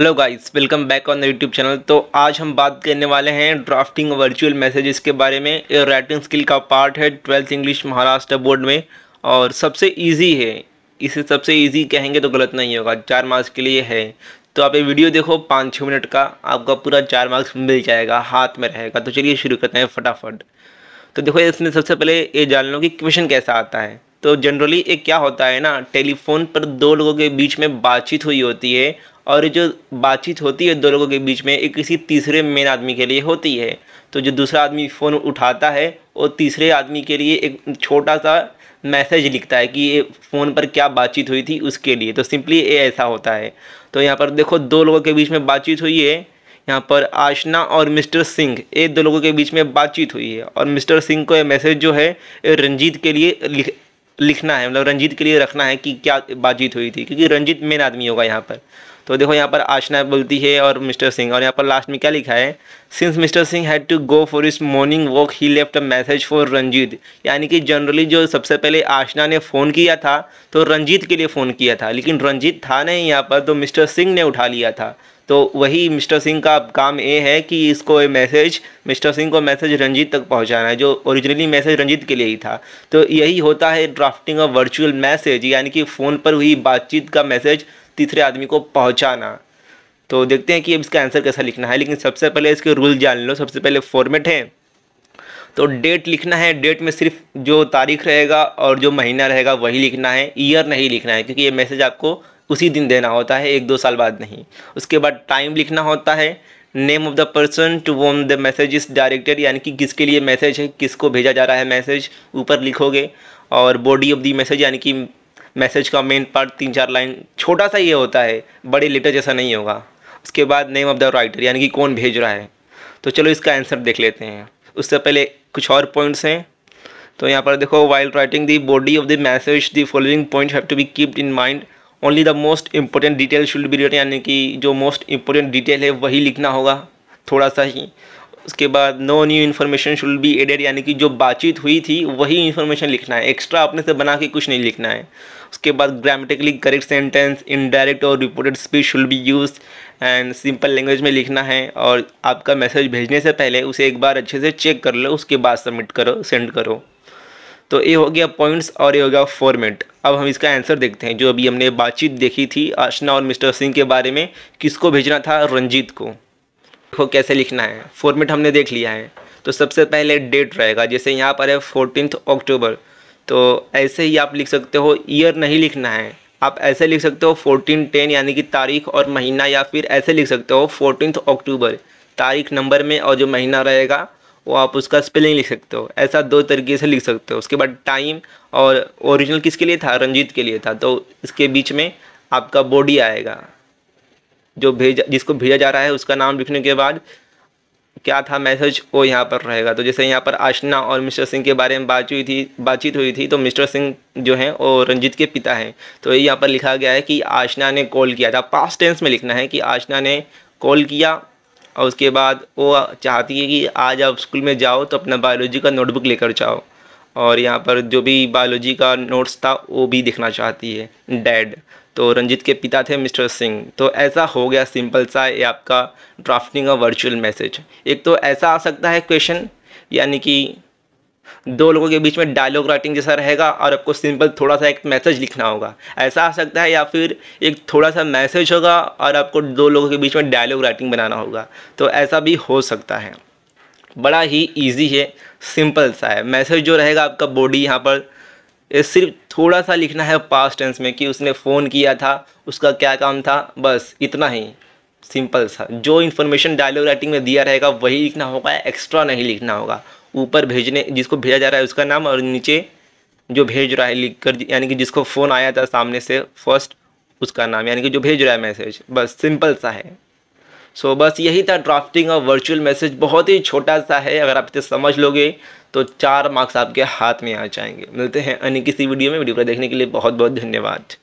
hello guys welcome back on the YouTube channel तो आज हम बात करने वाले हैं ड्राफ्टिंग वर्चुअल मैसेजेस के बारे में ये राइटिंग स्किल का पार्ट है ट्वेल्थ इंग्लिश महाराष्ट्र बोर्ड में और सबसे इजी है इसे सबसे इजी कहेंगे तो गलत नहीं होगा चार मार्क्स के लिए है तो आप ये वीडियो देखो पाँच छः मिनट का आपका पूरा चार मार्क्स मिल जाएगा हाथ में रहेगा तो चलिए शुरू करते हैं फटाफट तो देखो इसमें सबसे पहले ये जान लो कि क्वेश्चन कैसा आता है तो जनरली एक क्या होता है ना टेलीफोन पर दो लोगों के बीच में बातचीत हुई होती है और जो बातचीत होती है दो लोगों के बीच में एक किसी तीसरे मेन आदमी के लिए होती है तो जो दूसरा आदमी फ़ोन उठाता है और तीसरे आदमी के लिए एक छोटा सा मैसेज लिखता है कि ये फ़ोन पर क्या बातचीत हुई थी उसके लिए तो सिंपली ये ऐसा होता है तो यहाँ पर देखो दो लोगों के बीच में बातचीत हुई है यहाँ पर आशना और मिस्टर सिंह ये दो लोगों के बीच में बातचीत हुई है और मिस्टर सिंह को ये मैसेज जो है रंजीत के लिए लिख लिखना है मतलब रंजीत के लिए रखना है कि क्या बातचीत हुई थी क्योंकि रंजीत मेन आदमी होगा यहाँ पर तो देखो यहाँ पर आशना बोलती है और मिस्टर सिंह और यहाँ पर लास्ट में क्या लिखा है since mister Singh had to go for his morning walk he left a message for Ranjit यानी कि जनरली जो सबसे पहले आशना ने फ़ोन किया था तो रंजीत के लिए फ़ोन किया था लेकिन रंजीत था नहीं यहाँ पर तो मिस्टर सिंह ने उठा लिया था तो वही मिस्टर सिंह का काम ये है कि इसको ये मैसेज मिस्टर सिंह को मैसेज रंजीत तक पहुंचाना है जो ओरिजिनली मैसेज रंजीत के लिए ही था तो यही होता है ड्राफ्टिंग ऑफ वर्चुअल मैसेज यानी कि फ़ोन पर हुई बातचीत का मैसेज तीसरे आदमी को पहुँचाना तो देखते हैं कि अब इसका आंसर कैसा लिखना है लेकिन सबसे पहले इसके रूल जान लो सबसे पहले फॉर्मेट है तो डेट लिखना है डेट में सिर्फ जो तारीख रहेगा और जो महीना रहेगा वही लिखना है ईयर नहीं लिखना है क्योंकि ये मैसेज आपको उसी दिन देना होता है एक दो साल बाद नहीं उसके बाद टाइम लिखना होता है name of the person to whom the message is directed यानी कि किसके लिए मैसेज है किसको भेजा जा रहा है मैसेज ऊपर लिखोगे और बॉडी ऑफ द मैसेज यानी कि मैसेज का मेन पार्ट तीन चार लाइन छोटा सा ये होता है बड़े लेटर जैसा नहीं होगा उसके बाद नेम ऑफ द राइटर यानी कि कौन भेज रहा है तो चलो इसका आंसर देख लेते हैं उससे पहले कुछ और पॉइंट्स हैं तो यहाँ पर देखो while writing the body of the message the following point have to be keeped in mind only the most important detail should be written यानी कि जो मोस्ट इंपॉर्टेंट डिटेल है वही लिखना होगा थोड़ा सा ही उसके बाद no new information should be added यानी कि जो बातचीत हुई थी वही इन्फॉर्मेशन लिखना है एक्स्ट्रा अपने से बना के कुछ नहीं लिखना है उसके बाद ग्रामेटिकली करेक्ट सेंटेंस इनडायरेक्ट और reported speech should be use and simple language में लिखना है और आपका मैसेज भेजने से पहले उसे एक बार अच्छे से चेक कर लो उसके बाद सबमिट करो सेंड करो तो ये हो गया पॉइंट्स और ये हो गया फॉर्मेट अब हम इसका आंसर देखते हैं जो अभी हमने बातचीत देखी थी आशना और मिस्टर सिंह के बारे में किसको भेजना था रंजीत को को कैसे लिखना है फॉर्मेट हमने देख लिया है तो सबसे पहले डेट रहेगा जैसे यहाँ पर है फोर्टीन अक्टूबर तो ऐसे ही आप लिख सकते हो ईयर नहीं लिखना है आप ऐसे लिख सकते हो फोर्टीन टेन यानी कि तारीख और महीना या फिर ऐसे लिख सकते हो फोर्टीन अक्टूबर तारीख नंबर में और जो महीना रहेगा वो आप उसका स्पेलिंग लिख सकते हो ऐसा दो तरीके से लिख सकते हो उसके बाद टाइम और ओरिजिनल किसके लिए था रंजीत के लिए था तो इसके बीच में आपका बॉडी आएगा जो भेजा जिसको भेजा जा रहा है उसका नाम लिखने के बाद क्या था मैसेज वो यहाँ पर रहेगा तो जैसे यहाँ पर आशना और मिस्टर सिंह के बारे में बात हुई थी बातचीत हुई थी तो मिस्टर सिंह जो हैं वो रंजीत के पिता हैं तो ये यहाँ पर लिखा गया है कि आशना ने कॉल किया था पास्ट टेंस में लिखना है कि आशना ने कॉल किया और उसके बाद वो चाहती है कि आज आप स्कूल में जाओ तो अपना बायोलॉजी का नोटबुक लेकर जाओ और यहाँ पर जो भी बायोलॉजी का नोट्स था वो भी दिखना चाहती है डैड तो रंजीत के पिता थे मिस्टर सिंह तो ऐसा हो गया सिंपल सा ये आपका ड्राफ्टिंग अ वर्चुअल मैसेज एक तो ऐसा आ सकता है क्वेश्चन यानी कि दो लोगों के बीच में डायलॉग राइटिंग जैसा रहेगा और आपको सिंपल थोड़ा सा एक मैसेज लिखना होगा ऐसा आ सकता है या फिर एक थोड़ा सा मैसेज होगा और आपको दो लोगों के बीच में डायलॉग राइटिंग बनाना होगा तो ऐसा भी हो सकता है बड़ा ही ईजी है सिंपल सा है मैसेज जो रहेगा आपका बॉडी यहाँ पर सिर्फ थोड़ा सा लिखना है पास्ट टेंस में कि उसने फ़ोन किया था उसका क्या काम था बस इतना ही सिंपल सा जो इन्फॉर्मेशन डायलॉग राइटिंग में दिया रहेगा वही लिखना होगा एक्स्ट्रा नहीं लिखना होगा ऊपर भेजने जिसको भेजा जा रहा है उसका नाम और नीचे जो भेज रहा है लिख कर यानी कि जिसको फ़ोन आया था सामने से फर्स्ट उसका नाम यानी कि जो भेज रहा है मैसेज बस सिंपल सा है सो बस यही था ड्राफ्टिंग और वर्चुअल मैसेज बहुत ही छोटा सा है अगर आप इसे समझ लोगे तो चार मार्क्स आपके हाथ में आ जाएंगे मिलते हैं अन्य किसी वीडियो में वीडियो को देखने के लिए बहुत बहुत धन्यवाद